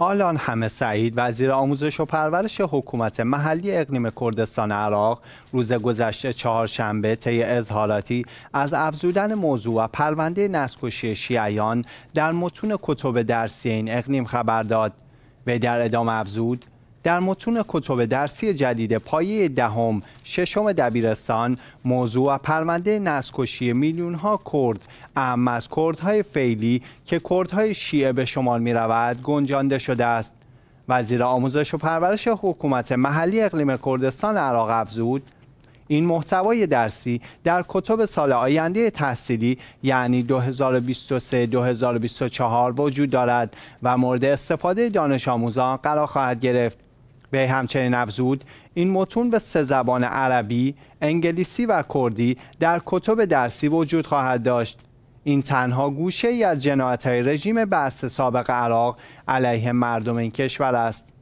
آلان همه سعید وزیر آموزش و پرورش حکومت محلی اقلیم کردستان عراق روز گذشته چهارشنبه طی اظهاراتی از افزودن موضوع و پرونده نسکشی شیعیان در متون کتب درسی این اقلیم خبر داد به در ادامه افزود در متون کتب درسی جدید پایه دهم ششم دبیرستان موضوع و پرونده نسکشی میلیون ها کرد اهم از کردهای فعلی که کردهای شیعه به شمال می رود گنجانده شده است وزیر آموزش و پرورش حکومت محلی اقلیم کردستان عراق افزود این محتوای درسی در کتب سال آینده تحصیلی یعنی 2023-2024 وجود دارد و مورد استفاده دانش آموزان قرار خواهد گرفت. به همچنین افزود این متون به سه زبان عربی، انگلیسی و کردی در کتب درسی وجود خواهد داشت. این تنها گوشه ای از جنایت رژیم بعث سابق عراق علیه مردم این کشور است.